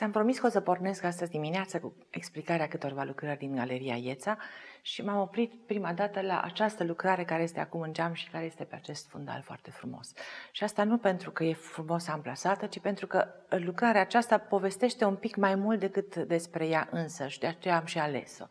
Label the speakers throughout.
Speaker 1: Ți-am promis că o să pornesc astăzi dimineață cu explicarea câtorva lucrări din Galeria Ieța și m-am oprit prima dată la această lucrare care este acum în geam și care este pe acest fundal foarte frumos. Și asta nu pentru că e frumos amplasată, ci pentru că lucrarea aceasta povestește un pic mai mult decât despre ea însă și de aceea am și ales-o.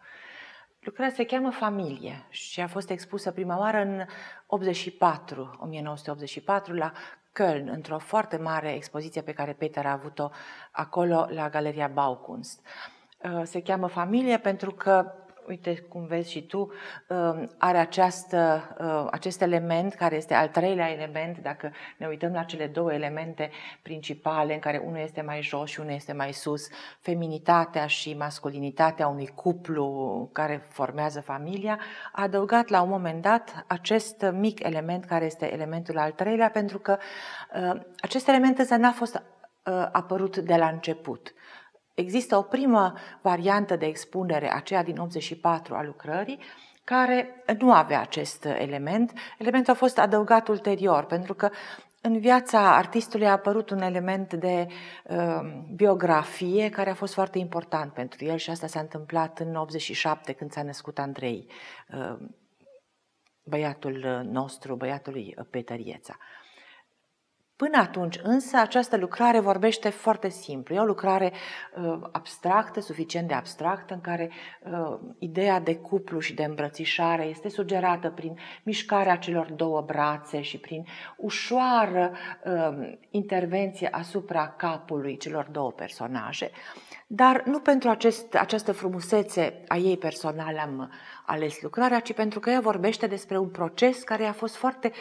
Speaker 1: Lucrarea se cheamă Familie și a fost expusă prima oară în 84, 1984 la Köln, într-o foarte mare expoziție pe care Peter a avut-o acolo la Galeria Baukunst. Uh, se cheamă Familie pentru că uite cum vezi și tu, um, are această, uh, acest element care este al treilea element, dacă ne uităm la cele două elemente principale în care unul este mai jos și unul este mai sus, feminitatea și masculinitatea unui cuplu care formează familia, a adăugat la un moment dat acest mic element care este elementul al treilea, pentru că uh, acest element însă n-a fost uh, apărut de la început. Există o primă variantă de expunere, aceea din 84 a lucrării, care nu avea acest element. Elementul a fost adăugat ulterior, pentru că în viața artistului a apărut un element de uh, biografie care a fost foarte important pentru el și asta s-a întâmplat în 87 când s-a născut Andrei, uh, băiatul nostru, băiatul Petărieța. Uh, Peter Până atunci, însă, această lucrare vorbește foarte simplu. E o lucrare uh, abstractă, suficient de abstractă, în care uh, ideea de cuplu și de îmbrățișare este sugerată prin mișcarea celor două brațe și prin ușoară uh, intervenție asupra capului celor două personaje. Dar nu pentru acest, această frumusețe a ei personală am ales lucrarea, ci pentru că ea vorbește despre un proces care a fost foarte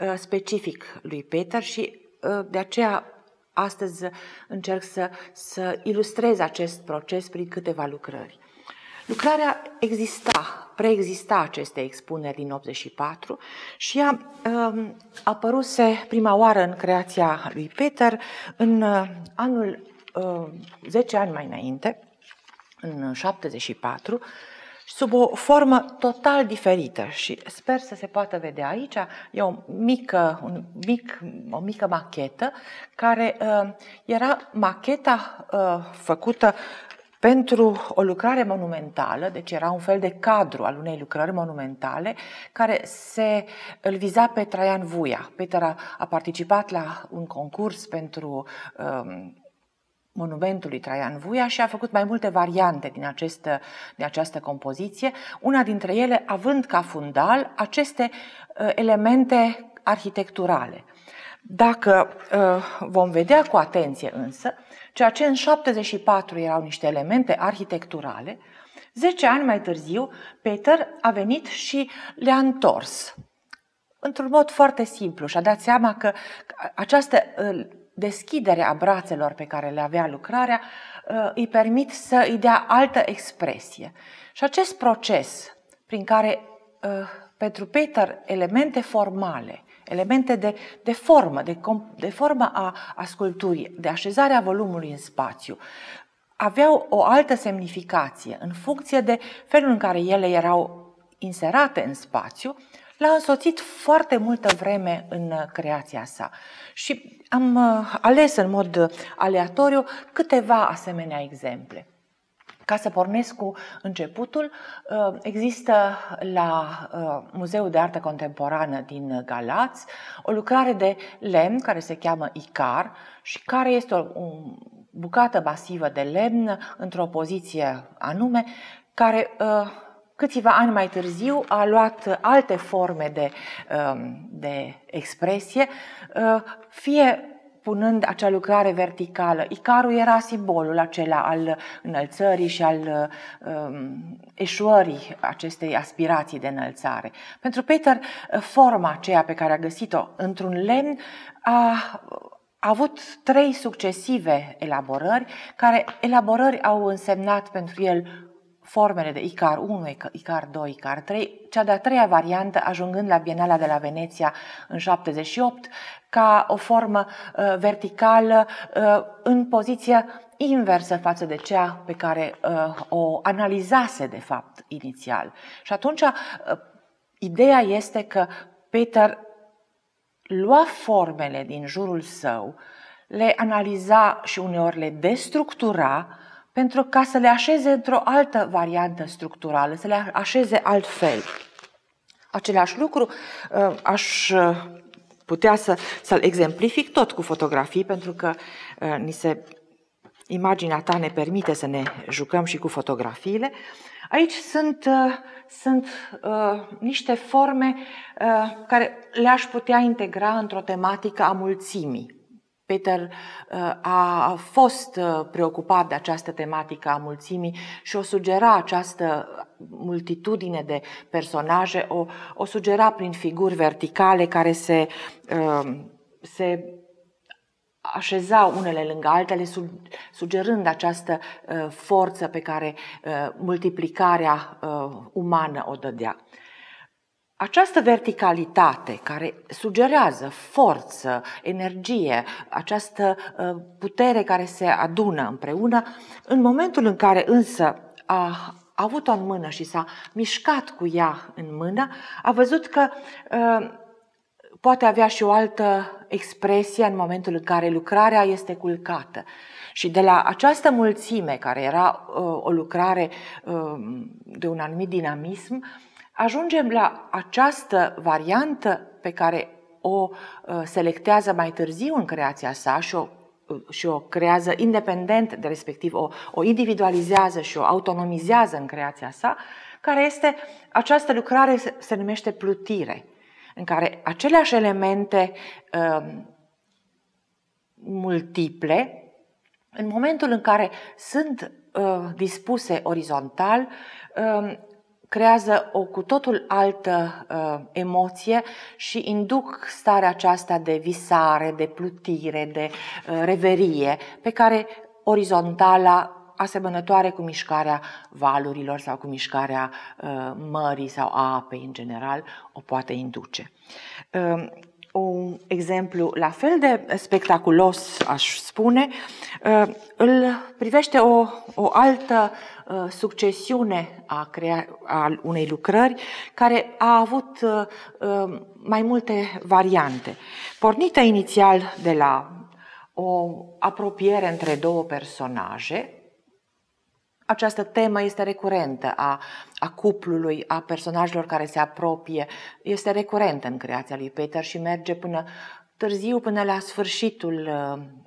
Speaker 1: uh, specific lui Peter și Ă, de aceea astăzi încerc să, să ilustrez acest proces prin câteva lucrări. Lucrarea exista, preexista aceste expuneri din 84 și ea um, apăruse prima oară în creația lui Peter în uh, anul 10 uh, ani mai înainte, în 74, sub o formă total diferită și sper să se poată vedea aici. E o mică, un mic, o mică machetă care uh, era macheta uh, făcută pentru o lucrare monumentală, deci era un fel de cadru al unei lucrări monumentale, care se îl viza pe Traian Vuia. Peter a, a participat la un concurs pentru um, monumentului Traian Vuia și a făcut mai multe variante din, acest, din această compoziție, una dintre ele având ca fundal aceste uh, elemente arhitecturale. Dacă uh, vom vedea cu atenție însă, ceea ce în 74 erau niște elemente arhitecturale, 10 ani mai târziu, Peter a venit și le-a întors într-un mod foarte simplu și a dat seama că această uh, deschiderea brațelor pe care le avea lucrarea uh, îi permit să îi dea altă expresie. Și acest proces prin care uh, pentru Peter elemente formale, elemente de, de formă, de, de formă a, a sculpturii, de așezarea volumului în spațiu, aveau o altă semnificație în funcție de felul în care ele erau inserate în spațiu, l-a însoțit foarte multă vreme în uh, creația sa. Și am uh, ales în mod uh, aleatoriu câteva asemenea exemple. Ca să pornesc cu începutul, există la Muzeul de Artă Contemporană din Galați o lucrare de lemn care se cheamă Icar și care este o bucată masivă de lemn într-o poziție anume care Câțiva ani mai târziu a luat alte forme de, um, de expresie, uh, fie punând acea lucrare verticală. Icarul era simbolul acela al înălțării și al um, eșuării acestei aspirații de înălțare. Pentru Peter, forma aceea pe care a găsit-o într-un lemn a, a avut trei succesive elaborări, care elaborări au însemnat pentru el formele de ICAR 1, ICAR 2, ICAR 3, cea de-a treia variantă ajungând la Bienala de la Veneția în 78 ca o formă uh, verticală uh, în poziție inversă față de cea pe care uh, o analizase de fapt inițial. Și atunci uh, ideea este că Peter lua formele din jurul său, le analiza și uneori le destructura pentru ca să le așeze într-o altă variantă structurală, să le așeze altfel. Același lucru uh, aș uh, putea să, să-l exemplific tot cu fotografii, pentru că uh, ni se, imaginea ta ne permite să ne jucăm și cu fotografiile. Aici sunt, sunt uh, niște forme uh, care le-aș putea integra într-o tematică a mulțimii Peter uh, a fost uh, preocupat de această tematică a mulțimii și o sugera această multitudine de personaje, o, o sugera prin figuri verticale care se, uh, se așezau unele lângă altele, sugerând această forță pe care multiplicarea umană o dădea. Această verticalitate care sugerează forță, energie, această ă, putere care se adună împreună, în momentul în care însă a avut-o în mână și s-a mișcat cu ea în mână, a văzut că ă, poate avea și o altă expresie în momentul în care lucrarea este culcată. Și de la această mulțime, care era ă, o lucrare de un anumit dinamism, Ajungem la această variantă pe care o uh, selectează mai târziu în creația sa și o uh, și o creează independent de respectiv, o, o individualizează și o autonomizează în creația sa, care este această lucrare se numește plutire, în care aceleași elemente um, multiple, în momentul în care sunt uh, dispuse orizontal, um, creează o cu totul altă uh, emoție și induc starea aceasta de visare, de plutire, de uh, reverie, pe care orizontala asemănătoare cu mișcarea valurilor sau cu mișcarea uh, mării sau a apei în general, o poate induce. Uh, un exemplu la fel de spectaculos, aș spune, uh, îl privește o, o altă uh, succesiune a, crea- a unei lucrări care a avut uh, mai multe variante. Pornită inițial de la o apropiere între două personaje, această temă este recurentă a, a cuplului, a personajelor care se apropie, este recurentă în creația lui Peter și merge până târziu, până la sfârșitul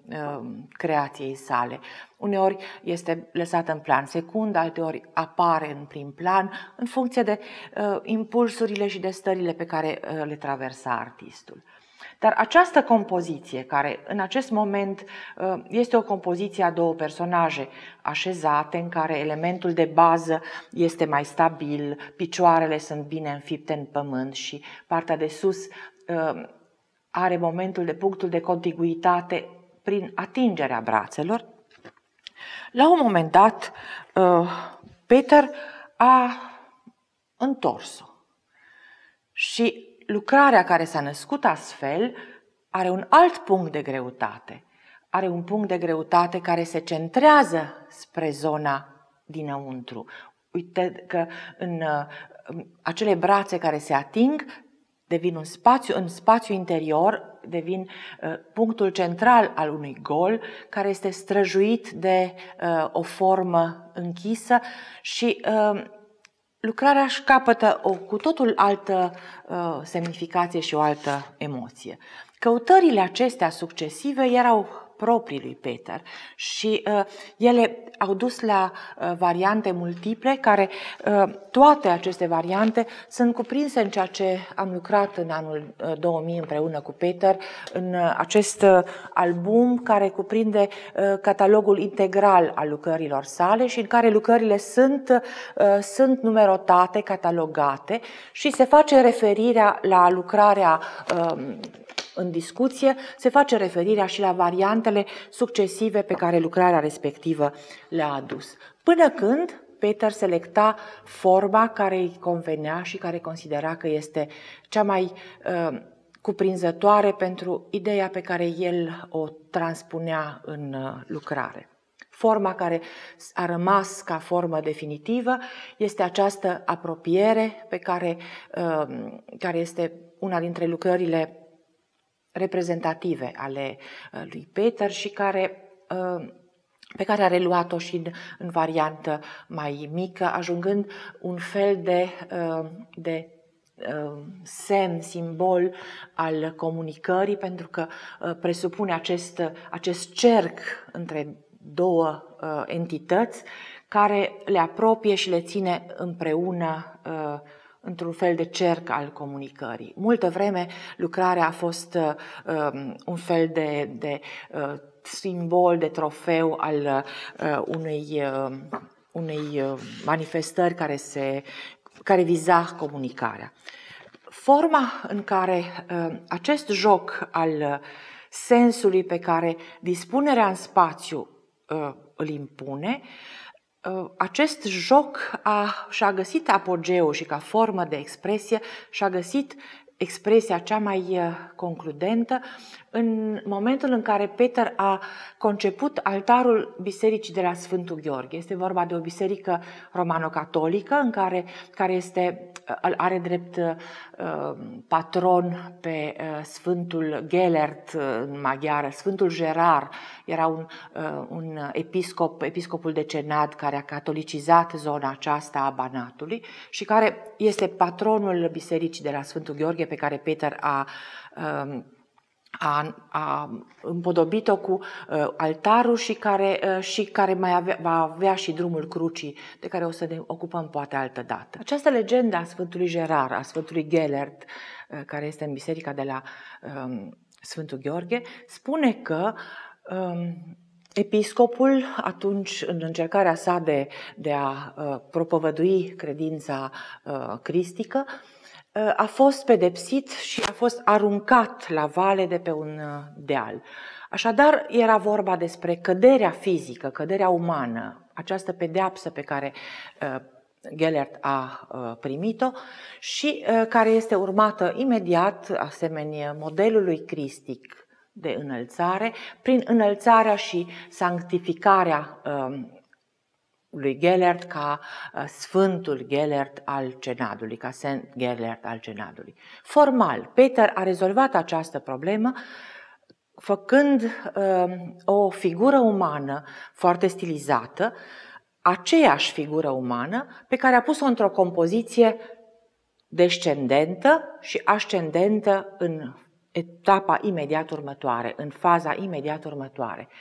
Speaker 1: uh, uh, creației sale. Uneori este lăsată în plan secund, alteori apare în prim plan, în funcție de uh, impulsurile și de stările pe care uh, le traversa artistul. Dar această compoziție, care în acest moment uh, este o compoziție a două personaje așezate, în care elementul de bază este mai stabil, picioarele sunt bine înfipte în pământ și partea de sus uh, are momentul de punctul de contiguitate prin atingerea brațelor. La un moment dat, uh, Peter a întors-o și lucrarea care s-a născut astfel are un alt punct de greutate. Are un punct de greutate care se centrează spre zona dinăuntru. Uite că în uh, acele brațe care se ating devin un spațiu, în spațiu interior devin uh, punctul central al unui gol care este străjuit de uh, o formă închisă și lucrarea își capătă o cu totul altă uh, semnificație și o altă emoție. Căutările acestea succesive erau proprii lui Peter. Și uh, ele au dus la uh, variante multiple, care uh, toate aceste variante sunt cuprinse în ceea ce am lucrat în anul uh, 2000 împreună cu Peter, în uh, acest uh, album care cuprinde uh, catalogul integral al lucrărilor sale și în care lucrările sunt, uh, sunt numerotate, catalogate și se face referirea la lucrarea uh, în discuție, se face referirea și la variantele succesive pe care lucrarea respectivă le-a adus. Până când Peter selecta forma care îi convenea și care considera că este cea mai uh, cuprinzătoare pentru ideea pe care el o transpunea în uh, lucrare. Forma care a rămas ca formă definitivă este această apropiere pe care, uh, care este una dintre lucrările reprezentative ale uh, lui Peter și care uh, pe care a reluat-o și în, în variantă mai mică, ajungând un fel de, uh, de semn, simbol al comunicării, pentru că presupune acest, acest cerc între două entități care le apropie și le ține împreună într-un fel de cerc al comunicării. Multă vreme lucrarea a fost uh, um, un fel de, de uh, simbol, de trofeu al uh, unei, uh, unei uh, manifestări care, se, care viza comunicarea. Forma în care uh, acest joc al uh, sensului pe care dispunerea în spațiu uh, îl impune uh, Ă, acest joc a, și-a găsit apogeul și ca formă de expresie și-a găsit expresia cea mai eh, concludentă în momentul în care Peter a conceput altarul bisericii de la Sfântul Gheorghe. Este vorba de o biserică romano-catolică în care, care este, eh, are drept eh, patron pe Sfântul Gelert în maghiară, Sfântul Gerar era un, un episcop, episcopul de Cenad care a catolicizat zona aceasta a Banatului și care este patronul bisericii de la Sfântul Gheorghe terapie pe care Peter a, um, a, a împodobit-o cu uh, altarul și care, uh, și care mai avea, va avea și drumul crucii, de care o să ne ocupăm poate altă dată. Această legendă a Sfântului Gerar, a Sfântului Gellert, uh, care este în biserica de la um, Sfântul Gheorghe, spune că um, Episcopul, atunci, în încercarea sa de, de a uh, propovădui credința uh, cristică, Uh, a fost pedepsit și a fost aruncat la vale de pe un uh, deal. Așadar, era vorba despre căderea fizică, căderea umană, această pedeapsă pe care uh, Gellert a primit-o și care este urmată imediat, asemenea modelului cristic de înălțare, prin înălțarea și sanctificarea um, lui Gellert ca uh, Sfântul Gellert al Cenadului, ca Saint Gellert al Cenadului. Formal, Peter a rezolvat această problemă făcând uh, o figură umană foarte stilizată, aceeași figură umană pe care a pus-o într-o compoziție descendentă și ascendentă în etapa imediat următoare, în faza imediat următoare. Uh,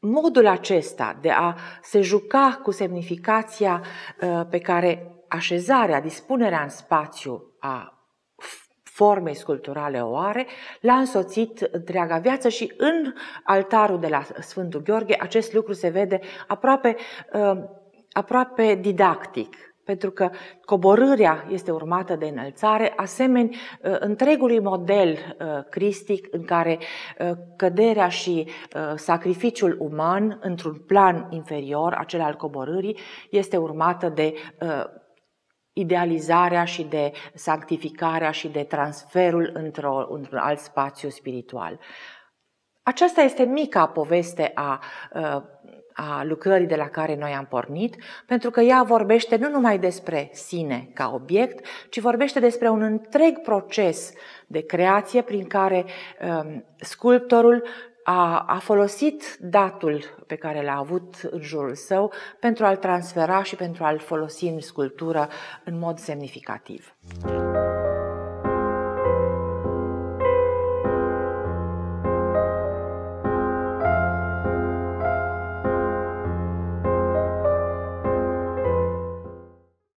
Speaker 1: modul acesta de a se juca cu semnificația uh, pe care așezarea, dispunerea în spațiu a formei sculpturale o are, l-a însoțit întreaga viață și în altarul de la Sfântul Gheorghe acest lucru se vede aproape, uh, aproape didactic pentru că coborârea este urmată de înălțare, asemeni uh, întregului model uh, cristic în care uh, căderea și sacrificiul uman într-un plan inferior, acela al coborârii, este urmată de idealizarea și de sanctificarea și de transferul într un alt spațiu spiritual. Aceasta este mica poveste a a lucrării de la care noi am pornit, pentru că ea vorbește nu numai despre sine ca obiect, ci vorbește despre un întreg proces de creație prin care um, sculptorul a, a folosit datul pe care l-a avut în jurul său pentru a-l transfera și pentru a-l folosi în sculptură în mod semnificativ. Muzica